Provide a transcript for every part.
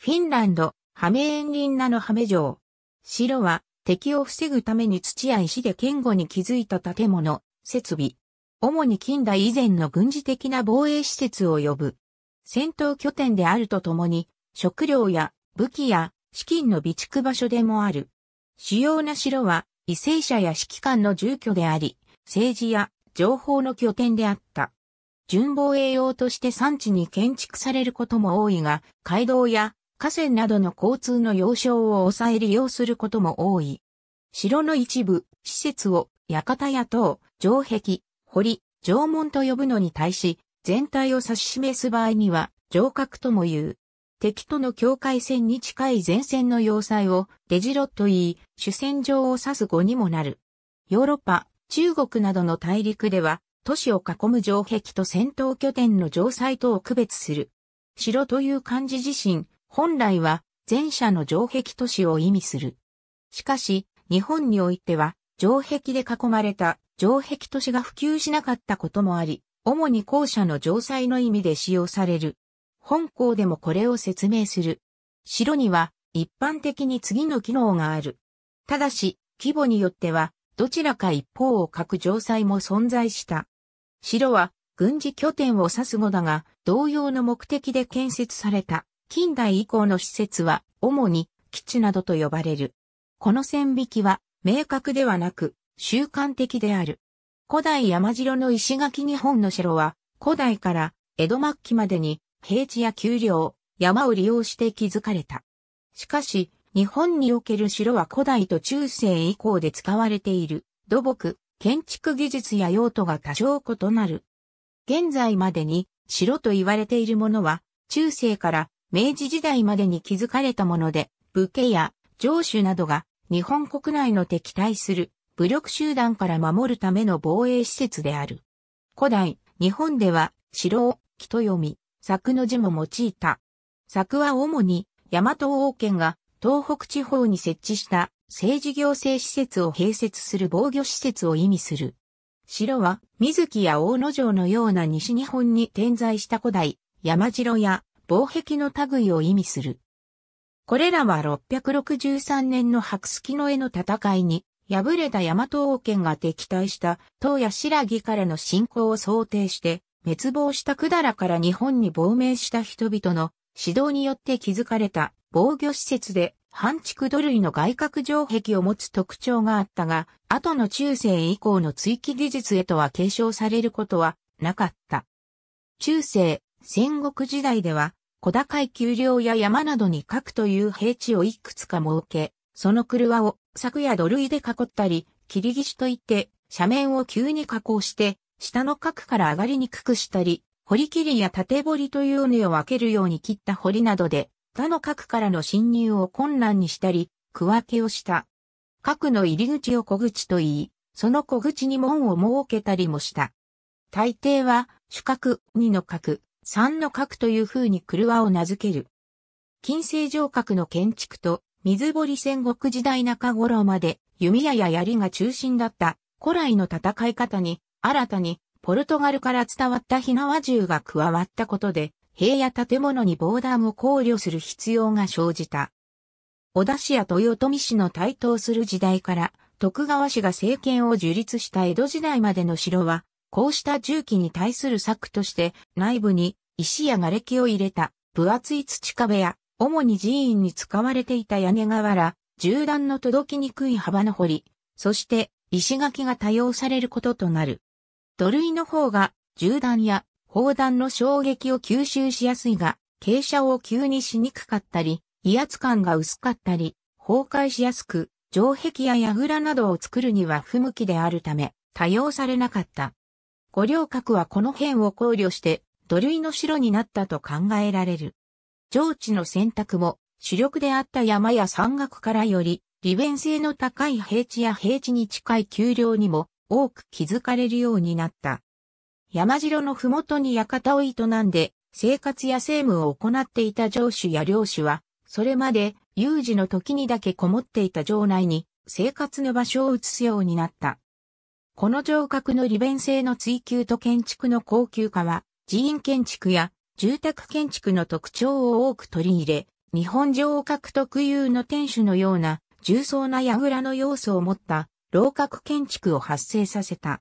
フィンランド、ハメエンリンナのハメ城。城は敵を防ぐために土や石で堅固に築いた建物、設備。主に近代以前の軍事的な防衛施設を呼ぶ。戦闘拠点であるとともに、食料や武器や資金の備蓄場所でもある。主要な城は、為政者や指揮官の住居であり、政治や情報の拠点であった。準防衛用として産地に建築されることも多いが、街道や河川などの交通の要衝を抑え利用することも多い。城の一部、施設を、館や塔、城壁、堀、城門と呼ぶのに対し、全体を指し示す場合には、城郭とも言う。敵との境界線に近い前線の要塞をデジロと言い、主戦場を指す語にもなる。ヨーロッパ、中国などの大陸では、都市を囲む城壁と戦闘拠点の城塞とを区別する。城という漢字自身、本来は前者の城壁都市を意味する。しかし、日本においては城壁で囲まれた城壁都市が普及しなかったこともあり、主に校舎の城塞の意味で使用される。本校でもこれを説明する。城には一般的に次の機能がある。ただし、規模によっては、どちらか一方を書く城塞も存在した。城は軍事拠点を指す語だが、同様の目的で建設された。近代以降の施設は、主に基地などと呼ばれる。この線引きは、明確ではなく、習慣的である。古代山城の石垣日本の城は、古代から江戸末期までに平地や丘陵、山を利用して築かれた。しかし、日本における城は古代と中世以降で使われている土木、建築技術や用途が多少異なる。現在までに城と言われているものは中世から明治時代までに築かれたもので、武家や城主などが日本国内の敵対する武力集団から守るための防衛施設である。古代、日本では城を木と読み、柵の字も用いた。柵は主に大和王権が東北地方に設置した政治行政施設を併設する防御施設を意味する。城は水木や大野城のような西日本に点在した古代、山城や防壁の類を意味する。これらは663年の白月の絵の戦いに、敗れた大和王権が敵対した東野白木からの侵攻を想定して、滅亡した百済から日本に亡命した人々の指導によって築かれた防御施設で半築土類の外郭城壁を持つ特徴があったが、後の中世以降の追記技術へとは継承されることはなかった。中世、戦国時代では小高い丘陵や山などに核という平地をいくつか設け、その車を柵や土塁で囲ったり、切り岸といって斜面を急に加工して、下の核から上がりにくくしたり、堀切りや縦堀という根を分けるように切った堀などで、他の核からの侵入を困難にしたり、区分けをした。核の入り口を小口と言い、その小口に門を設けたりもした。大抵は、主角二の角、三の角という風に車を名付ける。近世城郭の建築と水堀戦国時代中頃まで弓矢や槍が中心だった古来の戦い方に新たにポルトガルから伝わった火縄銃が加わったことで塀や建物に防弾を考慮する必要が生じた。小田市や豊臣市の台頭する時代から徳川氏が政権を樹立した江戸時代までの城はこうした重機に対する策として内部に石や瓦礫を入れた分厚い土壁や主に寺院に使われていた屋根瓦、銃弾の届きにくい幅の堀、そして石垣が多用されることとなる。土塁の方が銃弾や砲弾の衝撃を吸収しやすいが、傾斜を急にしにくかったり、威圧感が薄かったり、崩壊しやすく、城壁や櫓などを作るには不向きであるため、多用されなかった。五稜郭はこの辺を考慮して土塁の城になったと考えられる。上地の選択も主力であった山や山岳からより利便性の高い平地や平地に近い丘陵にも多く気づかれるようになった。山城の麓に館を営んで生活や政務を行っていた城主や領主は、それまで有事の時にだけこもっていた城内に生活の場所を移すようになった。この城郭の利便性の追求と建築の高級化は、寺院建築や住宅建築の特徴を多く取り入れ、日本城郭特有の天守のような重層な櫓の要素を持った楼閣建築を発生させた。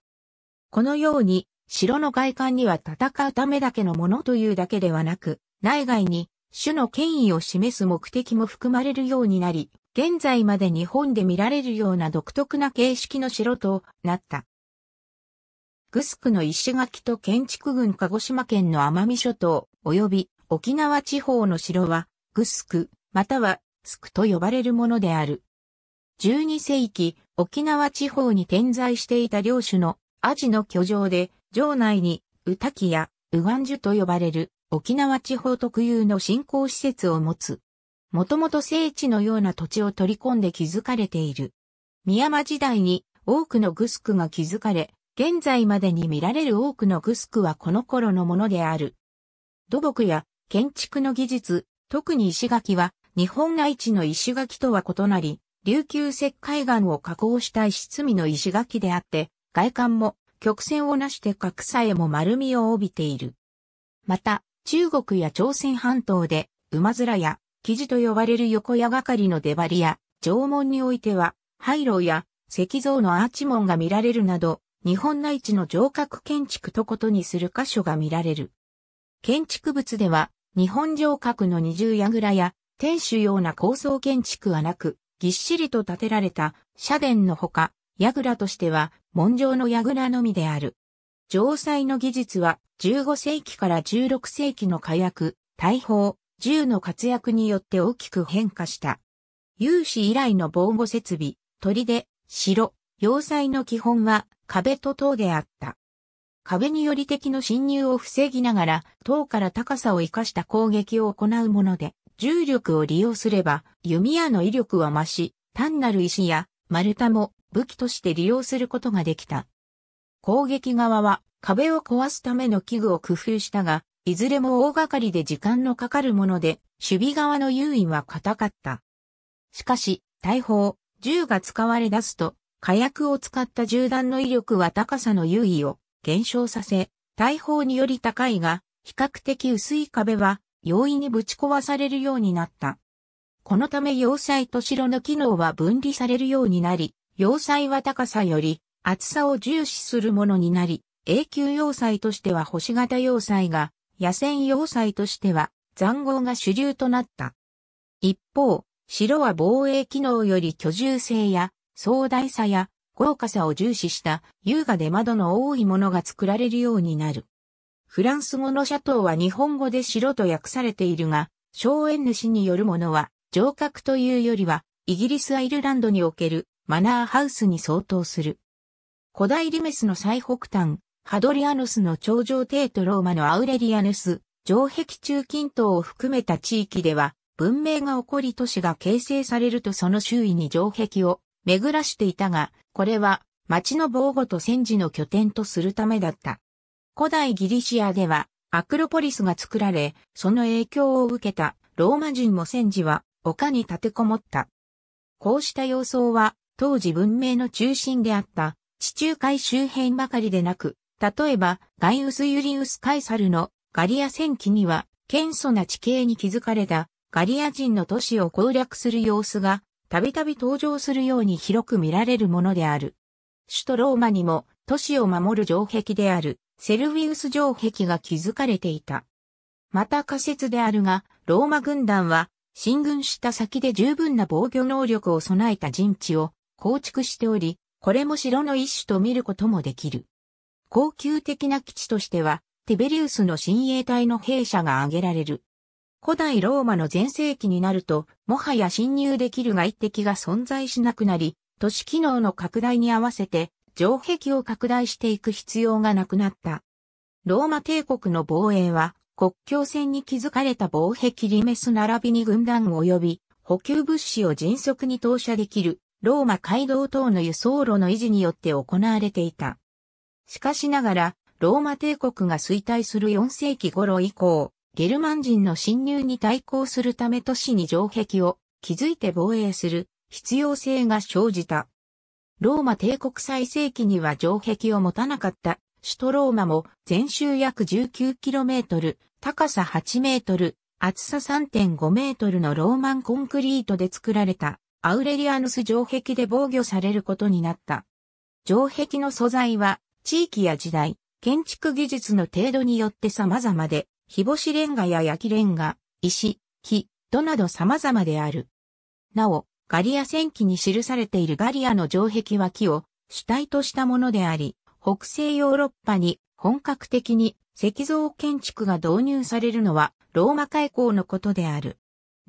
このように、城の外観には戦うためだけのものというだけではなく、内外に種の権威を示す目的も含まれるようになり、現在まで日本で見られるような独特な形式の城となった。グスクの石垣と建築群鹿児島県の奄美諸島及び沖縄地方の城はグスクまたはスクと呼ばれるものである。12世紀沖縄地方に点在していた領主のアジの居城で城内にウタキやウガンジュと呼ばれる沖縄地方特有の振興施設を持つ。もともと聖地のような土地を取り込んで築かれている。宮山時代に多くのグスクが築かれ、現在までに見られる多くのグスクはこの頃のものである。土木や建築の技術、特に石垣は日本内地の石垣とは異なり、琉球石灰岩を加工した石積みの石垣であって、外観も曲線をなして格さえも丸みを帯びている。また、中国や朝鮮半島で馬面や記地と呼ばれる横屋がかりの出張りや、縄文においては、廃炉や石像のアーチ門が見られるなど、日本内地の城郭建築とことにする箇所が見られる。建築物では、日本城郭の二重櫓や、天守ような高層建築はなく、ぎっしりと建てられた社殿のほか、櫓としては、門上の櫓のみである。城塞の技術は、15世紀から16世紀の火薬、大砲、銃の活躍によって大きく変化した。有志以来の防護設備、砦、城、要塞の基本は壁と塔であった。壁により敵の侵入を防ぎながら、塔から高さを生かした攻撃を行うもので、重力を利用すれば、弓矢の威力は増し、単なる石や丸太も武器として利用することができた。攻撃側は壁を壊すための器具を工夫したが、いずれも大掛かりで時間のかかるもので、守備側の優位は固かった。しかし、大砲、銃が使われ出すと、火薬を使った銃弾の威力は高さの優位を減少させ、大砲により高いが、比較的薄い壁は容易にぶち壊されるようになった。このため要塞と城の機能は分離されるようになり、要塞は高さより厚さを重視するものになり、永久要塞としては星型要塞が野戦要塞としては、塹壕が主流となった。一方、城は防衛機能より居住性や壮大さや豪華さを重視した優雅で窓の多いものが作られるようになる。フランス語のシャトーは日本語で城と訳されているが、荘園主によるものは、城郭というよりは、イギリス・アイルランドにおけるマナーハウスに相当する。古代リメスの最北端、ハドリアヌスの頂上帝都ローマのアウレリアヌス、城壁中近東を含めた地域では、文明が起こり都市が形成されるとその周囲に城壁を巡らしていたが、これは町の防護と戦時の拠点とするためだった。古代ギリシアでは、アクロポリスが作られ、その影響を受けたローマ人も戦時は丘に立てこもった。こうした様相は、当時文明の中心であった地中海周辺ばかりでなく、例えば、ガイウス・ユリウス・カイサルのガリア戦記には、謙素な地形に築かれたガリア人の都市を攻略する様子が、たびたび登場するように広く見られるものである。首都ローマにも都市を守る城壁であるセルウィウス城壁が築かれていた。また仮説であるが、ローマ軍団は進軍した先で十分な防御能力を備えた陣地を構築しており、これも城の一種と見ることもできる。高級的な基地としては、ティベリウスの親衛隊の兵舎が挙げられる。古代ローマの前世紀になると、もはや侵入できる外敵が存在しなくなり、都市機能の拡大に合わせて、城壁を拡大していく必要がなくなった。ローマ帝国の防衛は、国境線に築かれた防壁リメス並びに軍団及び、補給物資を迅速に投射できる、ローマ街道等の輸送路の維持によって行われていた。しかしながら、ローマ帝国が衰退する4世紀頃以降、ゲルマン人の侵入に対抗するため都市に城壁を築いて防衛する必要性が生じた。ローマ帝国最盛期には城壁を持たなかった首都ローマも全周約 19km、高さ 8m、厚さ 3.5m のローマンコンクリートで作られたアウレリアヌス城壁で防御されることになった。城壁の素材は地域や時代、建築技術の程度によって様々で、日干しレンガや焼きレンガ、石、木、土など様々である。なお、ガリア戦記に記されているガリアの城壁は木を主体としたものであり、北西ヨーロッパに本格的に石像建築が導入されるのはローマ開港のことである。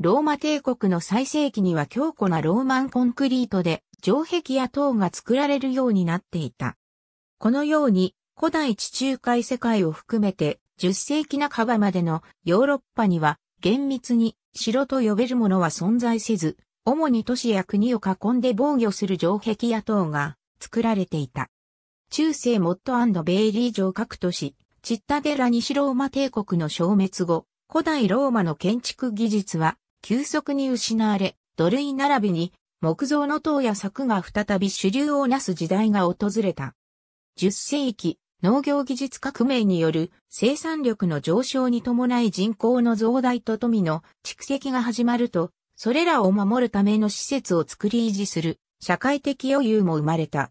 ローマ帝国の最盛期には強固なローマンコンクリートで城壁や塔が作られるようになっていた。このように古代地中海世界を含めて10世紀半ばまでのヨーロッパには厳密に城と呼べるものは存在せず、主に都市や国を囲んで防御する城壁や塔が作られていた。中世モッドベイリー城各都市、チッタデラ西ローマ帝国の消滅後、古代ローマの建築技術は急速に失われ、土塁並びに木造の塔や柵が再び主流をなす時代が訪れた。10世紀、農業技術革命による生産力の上昇に伴い人口の増大と富の蓄積が始まると、それらを守るための施設を作り維持する社会的余裕も生まれた。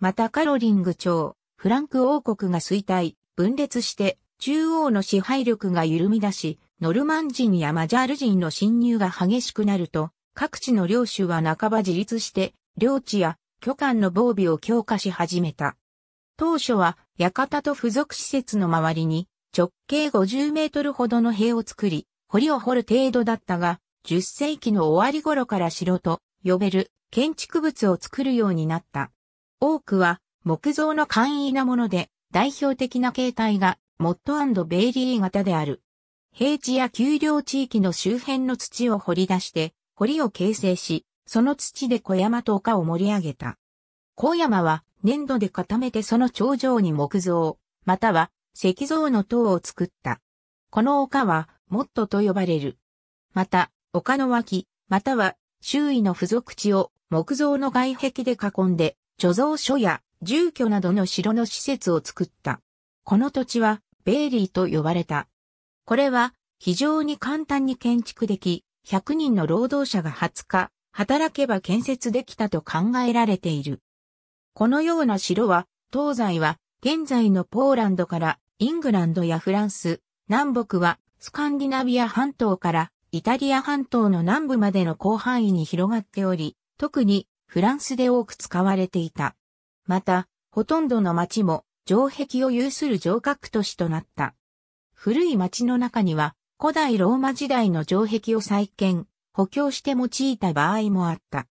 またカロリング朝、フランク王国が衰退、分裂して中央の支配力が緩み出し、ノルマン人やマジャール人の侵入が激しくなると、各地の領主は半ば自立して、領地や巨漢の防備を強化し始めた。当初は館と付属施設の周りに直径50メートルほどの塀を作り、堀を掘る程度だったが、10世紀の終わり頃から城と呼べる建築物を作るようになった。多くは木造の簡易なもので代表的な形態がモッドベイリー型である。平地や丘陵地域の周辺の土を掘り出して堀を形成し、その土で小山と丘を盛り上げた。小山は粘土で固めてその頂上に木造、または石像の塔を作った。この丘は、モットと呼ばれる。また、丘の脇、または周囲の付属地を木造の外壁で囲んで、貯蔵所や住居などの城の施設を作った。この土地は、ベイリーと呼ばれた。これは、非常に簡単に建築でき、100人の労働者が20日、働けば建設できたと考えられている。このような城は、東西は、現在のポーランドからイングランドやフランス、南北はスカンディナビア半島からイタリア半島の南部までの広範囲に広がっており、特にフランスで多く使われていた。また、ほとんどの町も城壁を有する城郭都市となった。古い町の中には古代ローマ時代の城壁を再建、補強して用いた場合もあった。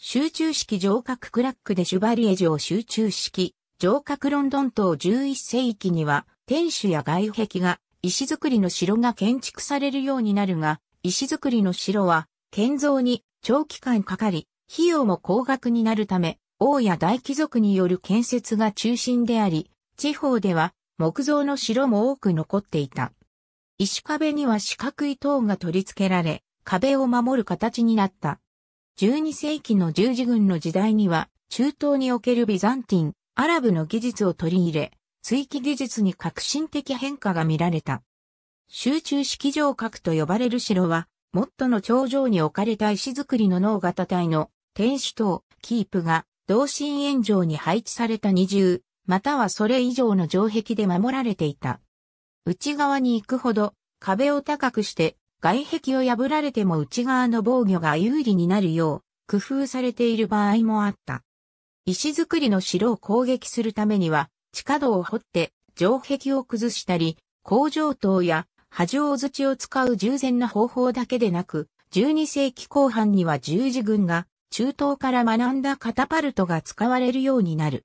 集中式城郭クラックでシュバリエ城集中式、城郭ロンドン島11世紀には、天守や外壁が、石造りの城が建築されるようになるが、石造りの城は、建造に長期間かかり、費用も高額になるため、王や大貴族による建設が中心であり、地方では木造の城も多く残っていた。石壁には四角い塔が取り付けられ、壁を守る形になった。12世紀の十字軍の時代には、中東におけるビザンティン、アラブの技術を取り入れ、追記技術に革新的変化が見られた。集中式城郭と呼ばれる城は、モットの頂上に置かれた石造りの脳型体の天守塔、キープが同心円状に配置された二重、またはそれ以上の城壁で守られていた。内側に行くほど壁を高くして外壁を破られても内側の防御が有利になるよう工夫されている場合もあった。石造りの城を攻撃するためには、地下道を掘って城壁を崩したり、工場塔や波状土を使う従前な方法だけでなく、12世紀後半には十字軍が中東から学んだカタパルトが使われるようになる。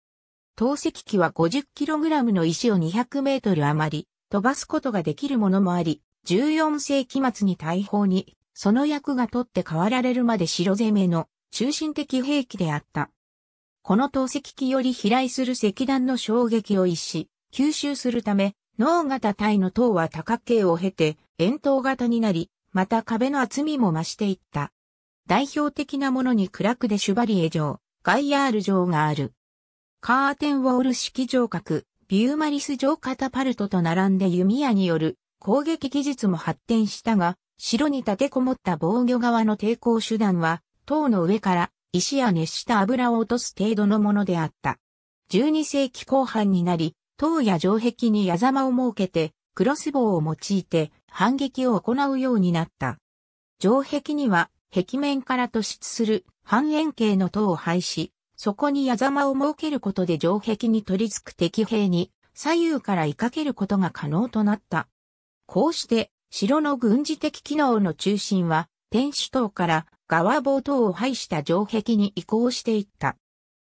投石機は 50kg の石を 200m 余り飛ばすことができるものもあり、14世紀末に大砲に、その役が取って代わられるまで城攻めの中心的兵器であった。この投石機より飛来する石弾の衝撃を一し、吸収するため、脳型体の塔は多角形を経て、円筒型になり、また壁の厚みも増していった。代表的なものにクラクでシュバリエ城、ガイヤール城がある。カーテンウォール式城郭、ビューマリス城カタパルトと並んで弓矢による攻撃技術も発展したが、城に立てこもった防御側の抵抗手段は、塔の上から石や熱した油を落とす程度のものであった。12世紀後半になり、塔や城壁に矢様を設けて、クロスボウを用いて反撃を行うようになった。城壁には壁面から突出する半円形の塔を廃止、そこに矢様を設けることで城壁に取り付く敵兵に左右から追いかけることが可能となった。こうして、城の軍事的機能の中心は、天守塔から側棒等を廃した城壁に移行していった。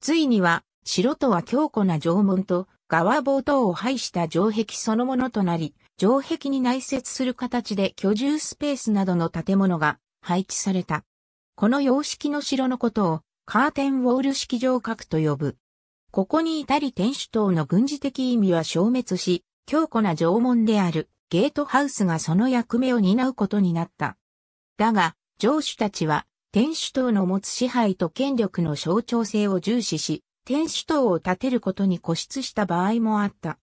ついには、城とは強固な城門と、側棒等を廃した城壁そのものとなり、城壁に内接する形で居住スペースなどの建物が配置された。この様式の城のことを、カーテンウォール式城郭と呼ぶ。ここに至り天守塔の軍事的意味は消滅し、強固な城門であるゲートハウスがその役目を担うことになった。だが、城主たちは、天主党の持つ支配と権力の象徴性を重視し、天主党を立てることに固執した場合もあった。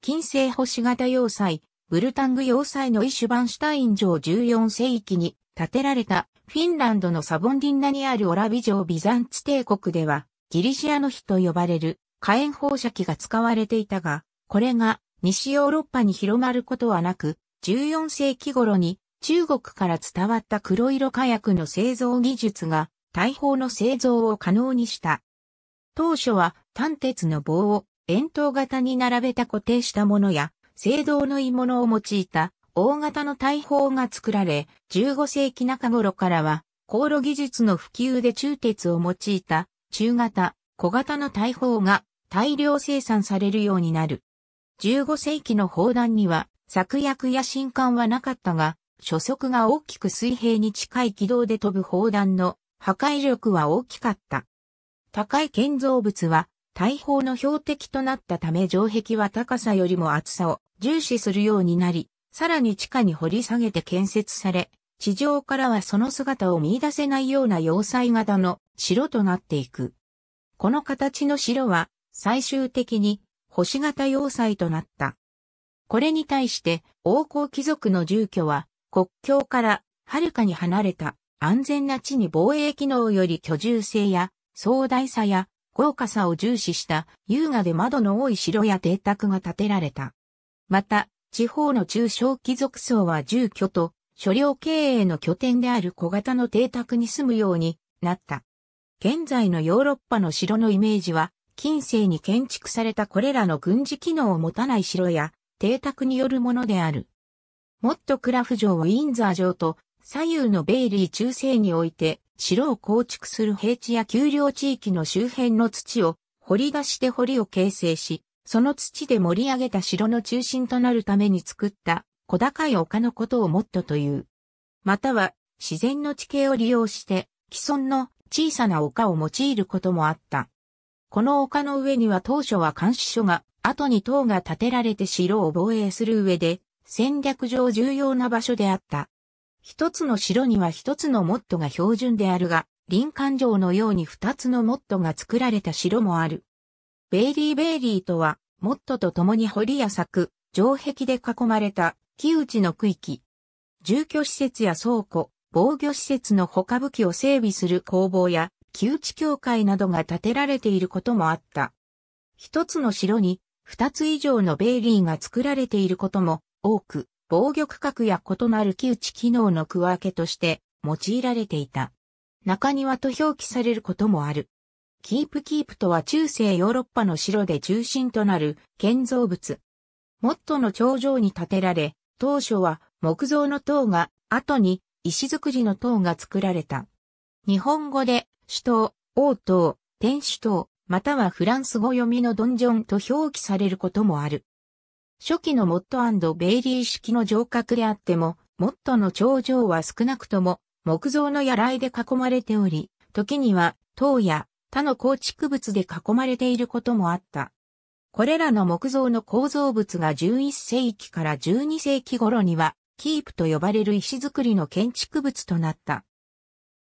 近世星型要塞、ブルタング要塞のイシュバンシュタイン城14世紀に建てられたフィンランドのサボンディンナにあるオラビ城ビザンツ帝国ではギリシアの日と呼ばれる火炎放射器が使われていたが、これが西ヨーロッパに広まることはなく、14世紀頃に中国から伝わった黒色火薬の製造技術が大砲の製造を可能にした。当初は単鉄の棒を円筒型に並べた固定したものや、青銅の鋳物を用いた大型の大砲が作られ、15世紀中頃からは、航路技術の普及で中鉄を用いた中型、小型の大砲が大量生産されるようになる。15世紀の砲弾には、策薬や新艦はなかったが、初速が大きく水平に近い軌道で飛ぶ砲弾の破壊力は大きかった。高い建造物は大砲の標的となったため城壁は高さよりも厚さを重視するようになり、さらに地下に掘り下げて建設され、地上からはその姿を見出せないような要塞型の城となっていく。この形の城は最終的に星型要塞となった。これに対して王侯貴族の住居は国境からはるかに離れた安全な地に防衛機能より居住性や壮大さや豪華さを重視した優雅で窓の多い城や邸宅が建てられた。また、地方の中小貴族層は住居と所領経営の拠点である小型の邸宅に住むようになった。現在のヨーロッパの城のイメージは近世に建築されたこれらの軍事機能を持たない城や邸宅によるものである。モットクラフ城をウィンザー城と左右のベイリー中世において城を構築する平地や丘陵地域の周辺の土を掘り出して堀を形成し、その土で盛り上げた城の中心となるために作った小高い丘のことをモットという。または自然の地形を利用して既存の小さな丘を用いることもあった。この丘の上には当初は監視所が、後に塔が建てられて城を防衛する上で、戦略上重要な場所であった。一つの城には一つのモットが標準であるが、林間城のように二つのモットが作られた城もある。ベイリー・ベイリーとは、モットと共に堀や柵、城壁で囲まれた木内の区域。住居施設や倉庫、防御施設の他武器を整備する工房や旧地教会などが建てられていることもあった。一つの城に二つ以上のベイリーが作られていることも多く、防御区画や異なる旧地機能の区分けとして用いられていた。中庭と表記されることもある。キープキープとは中世ヨーロッパの城で中心となる建造物。モットの頂上に建てられ、当初は木造の塔が、後に石造りの塔が作られた。日本語で首都、王都、天主都、またはフランス語読みのドンジョンと表記されることもある。初期のモッドベイリー式の城郭であっても、モッドの頂上は少なくとも木造の屋らで囲まれており、時には塔や他の構築物で囲まれていることもあった。これらの木造の構造物が11世紀から12世紀頃には、キープと呼ばれる石造りの建築物となった。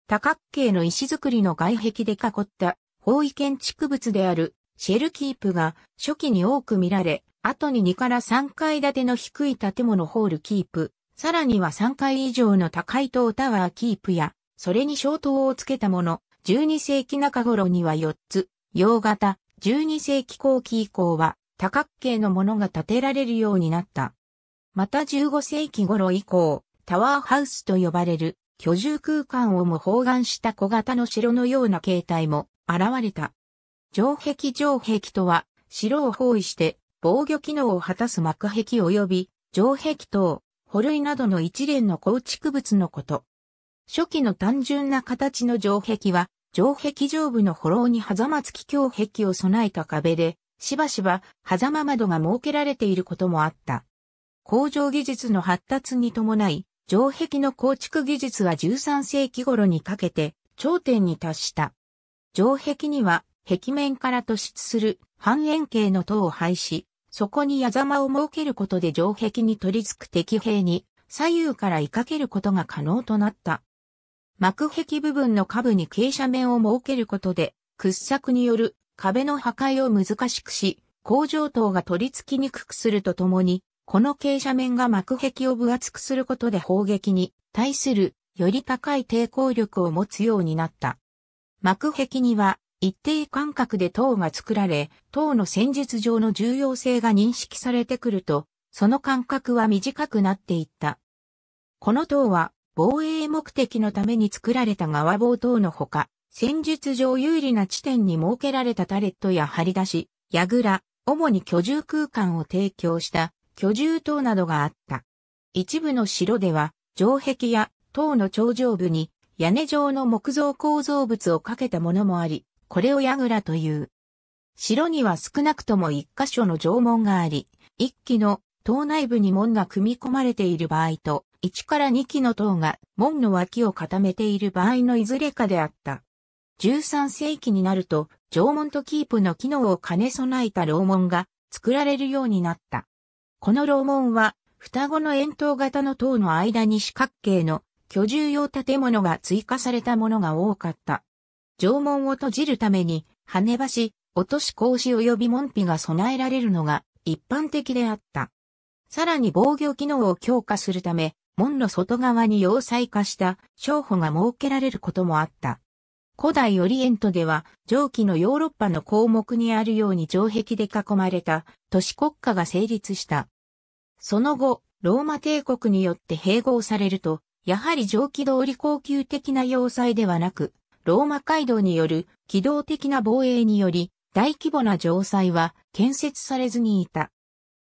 多角形の石造りの外壁で囲った方位建築物であるシェルキープが初期に多く見られ、後に2から3階建ての低い建物ホールキープ、さらには3階以上の高い塔タワーキープや、それに小塔をつけたもの、12世紀中頃には4つ、洋型、12世紀後期以降は多角形のものが建てられるようになった。また15世紀頃以降、タワーハウスと呼ばれる居住空間をも包含した小型の城のような形態も現れた。城壁城壁とは、城を包囲して防御機能を果たす幕壁及び城壁等、保類などの一連の構築物のこと。初期の単純な形の城壁は、城壁上部の歩廊に狭間付き胸壁を備えた壁で、しばしば狭間窓が設けられていることもあった。工場技術の発達に伴い、城壁の構築技術は13世紀頃にかけて頂点に達した。城壁には壁面から突出する半円形の塔を配し、そこに矢様を設けることで城壁に取り付く敵兵に左右から追いかけることが可能となった。幕壁部分の下部に傾斜面を設けることで掘削による壁の破壊を難しくし、工場塔が取り付きにくくするとともに、この傾斜面が幕壁を分厚くすることで砲撃に対するより高い抵抗力を持つようになった。幕壁には一定間隔で塔が作られ、塔の戦術上の重要性が認識されてくると、その間隔は短くなっていった。この塔は防衛目的のために作られた側防等のほか、戦術上有利な地点に設けられたタレットや張り出し、櫓、主に居住空間を提供した居住塔などがあった。一部の城では、城壁や塔の頂上部に屋根状の木造構造物をかけたものもあり、これを櫓という。城には少なくとも一箇所の城門があり、一基の塔内部に門が組み込まれている場合と、一から二基の塔が門の脇を固めている場合のいずれかであった。13世紀になると、城門とキープの機能を兼ね備えた楼門が作られるようになった。この楼門は、双子の円筒型の塔の間に四角形の居住用建物が追加されたものが多かった。城門を閉じるために、跳ね橋、落とし格子及び門扉が備えられるのが一般的であった。さらに防御機能を強化するため、門の外側に要塞化した商法が設けられることもあった。古代オリエントでは、上記のヨーロッパの項目にあるように城壁で囲まれた都市国家が成立した。その後、ローマ帝国によって併合されると、やはり蒸気通り高級的な要塞ではなく、ローマ街道による機動的な防衛により、大規模な城塞は建設されずにいた。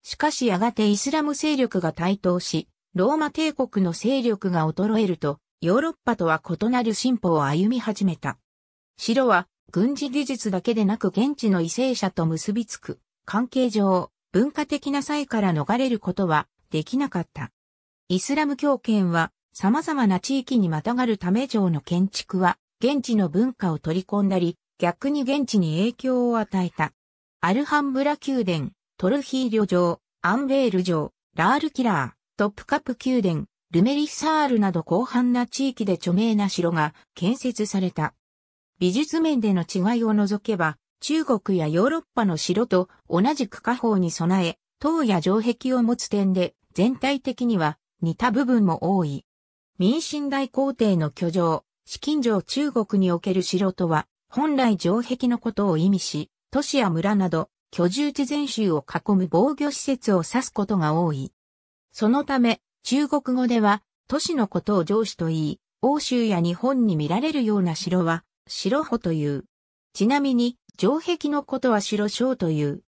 しかしやがてイスラム勢力が台頭し、ローマ帝国の勢力が衰えると、ヨーロッパとは異なる進歩を歩み始めた。城は軍事技術だけでなく現地の為政者と結びつく関係上、文化的な際から逃れることはできなかった。イスラム教圏は様々な地域にまたがるため城の建築は現地の文化を取り込んだり、逆に現地に影響を与えた。アルハンブラ宮殿、トルヒーョ城、アンベール城、ラールキラー、トップカップ宮殿、ルメリサールなど広範な地域で著名な城が建設された。美術面での違いを除けば、中国やヨーロッパの城と同じく下方に備え、塔や城壁を持つ点で、全体的には似た部分も多い。民進大皇帝の居城、紫禁城中国における城とは、本来城壁のことを意味し、都市や村など、居住地全州を囲む防御施設を指すことが多い。そのため、中国語では、都市のことを城主と言い、欧州や日本に見られるような城は、城保という。ちなみに、城壁のことは城章という。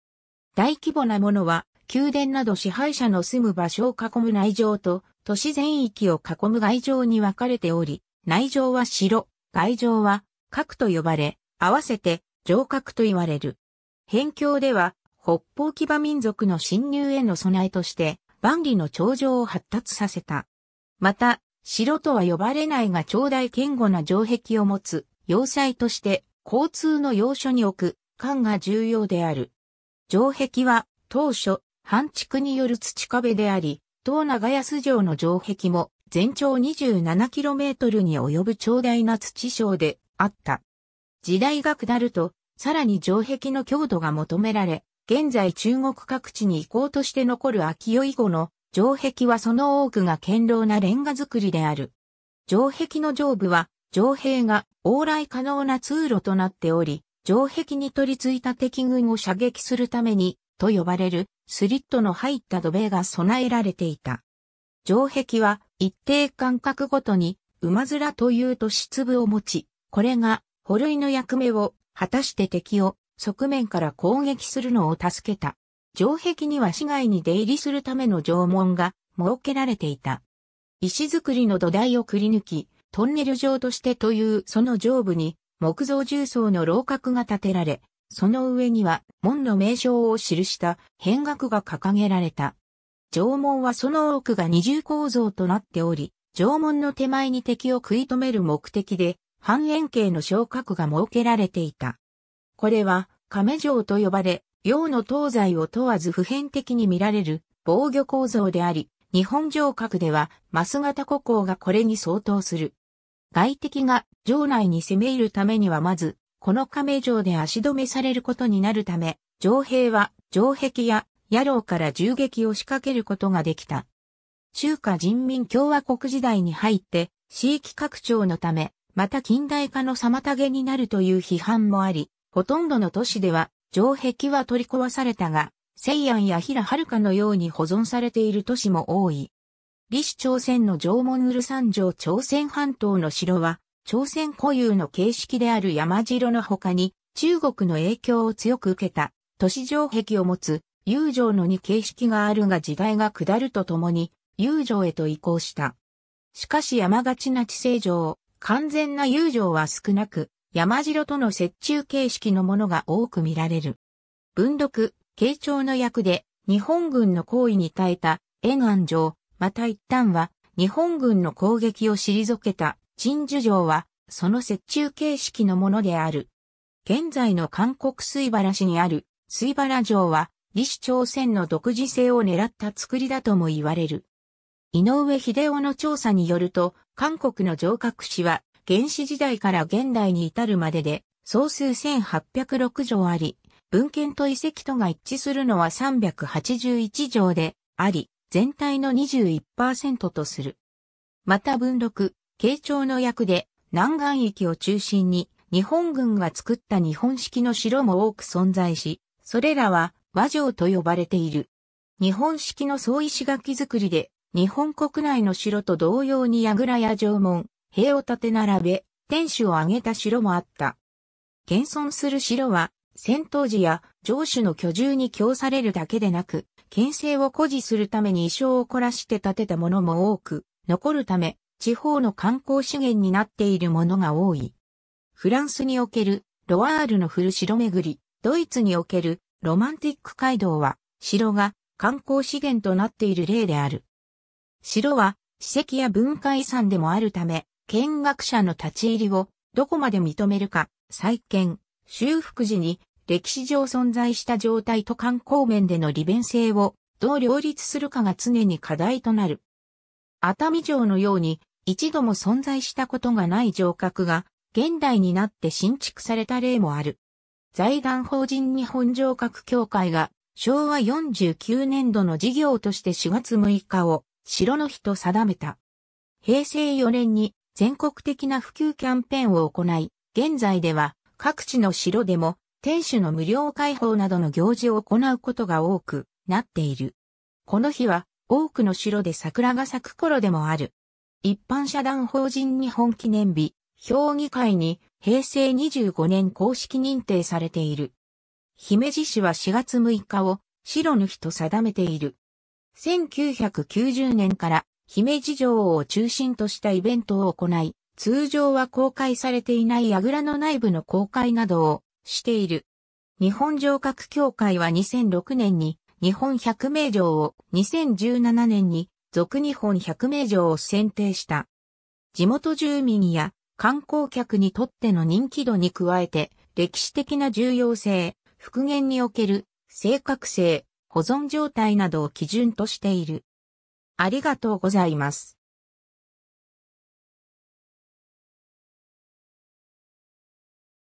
大規模なものは、宮殿など支配者の住む場所を囲む内城と、都市全域を囲む外城に分かれており、内城は城、外城は核と呼ばれ、合わせて城核と言われる。辺境では、北方騎馬民族の侵入への備えとして、万里の長城を発達させた。また、城とは呼ばれないが長大堅固な城壁を持つ、要塞として交通の要所に置く、管が重要である。城壁は、当初、半築による土壁であり、東長安城の城壁も、全長 27km に及ぶ長大な土床であった。時代が下ると、さらに城壁の強度が求められ、現在中国各地にこうとして残る秋代以後の城壁はその多くが堅牢なレンガ造りである。城壁の上部は城壁が往来可能な通路となっており、城壁に取り付いた敵軍を射撃するために、と呼ばれるスリットの入った土塀が備えられていた。城壁は一定間隔ごとに馬面という都市粒を持ち、これが捕類の役目を果たして敵を側面から攻撃するのを助けた。城壁には市外に出入りするための城門が設けられていた。石造りの土台をくり抜き、トンネル状としてというその上部に木造重層の楼閣が建てられ、その上には門の名称を記した変額が掲げられた。城門はその多くが二重構造となっており、城門の手前に敵を食い止める目的で半円形の昇格が設けられていた。これは亀城と呼ばれ、洋の東西を問わず普遍的に見られる防御構造であり、日本城郭では、マス型古行がこれに相当する。外敵が城内に攻め入るためにはまず、この亀城で足止めされることになるため、城兵は城壁や野郎から銃撃を仕掛けることができた。中華人民共和国時代に入って、地域拡張のため、また近代化の妨げになるという批判もあり、ほとんどの都市では、城壁は取り壊されたが、西安や平遥のように保存されている都市も多い。李氏朝鮮の縄文ル三条朝鮮半島の城は、朝鮮固有の形式である山城の他に、中国の影響を強く受けた、都市城壁を持つ、遊城の2形式があるが時代が下るとともに、遊城へと移行した。しかし山がちな地政城、完全な遊城は少なく、山城との折衷形式のものが多く見られる。文読、慶長の役で、日本軍の行為に耐えた、延安城、また一旦は日本軍の攻撃を退けた陳樹城はその折衷形式のものである。現在の韓国水原市にある水原城は李氏朝鮮の独自性を狙った作りだとも言われる。井上秀夫の調査によると、韓国の城郭市は原始時代から現代に至るまでで総数1806条あり、文献と遺跡とが一致するのは381条であり、全体の21%とする。また文禄、慶長の役で南岸域を中心に日本軍が作った日本式の城も多く存在し、それらは和城と呼ばれている。日本式の総石垣作りで、日本国内の城と同様に櫓や城門、塀を建て並べ、天守を挙げた城もあった。現存する城は、戦闘時や城主の居住に供されるだけでなく、県政を誇示するために衣装を凝らして建てたものも多く、残るため、地方の観光資源になっているものが多い。フランスにおけるロワールの古城巡り、ドイツにおけるロマンティック街道は、城が観光資源となっている例である。城は史跡や文化遺産でもあるため、見学者の立ち入りをどこまで認めるか、再建、修復時に歴史上存在した状態と観光面での利便性をどう両立するかが常に課題となる。熱海城のように一度も存在したことがない城郭が現代になって新築された例もある。財団法人日本城郭協会が昭和49年度の事業として4月6日を城の日と定めた。平成4年に全国的な普及キャンペーンを行い、現在では各地の城でも店主の無料開放などの行事を行うことが多くなっている。この日は多くの城で桜が咲く頃でもある。一般社団法人日本記念日、評議会に平成25年公式認定されている。姫路市は4月6日を白の日と定めている。1990年から姫路城を中心としたイベントを行い、通常は公開されていない櫓の内部の公開などをしている。日本城郭協会は2006年に日本百名城を2017年に俗日本百名城を選定した。地元住民や観光客にとっての人気度に加えて歴史的な重要性、復元における正確性、保存状態などを基準としている。ありがとうございます。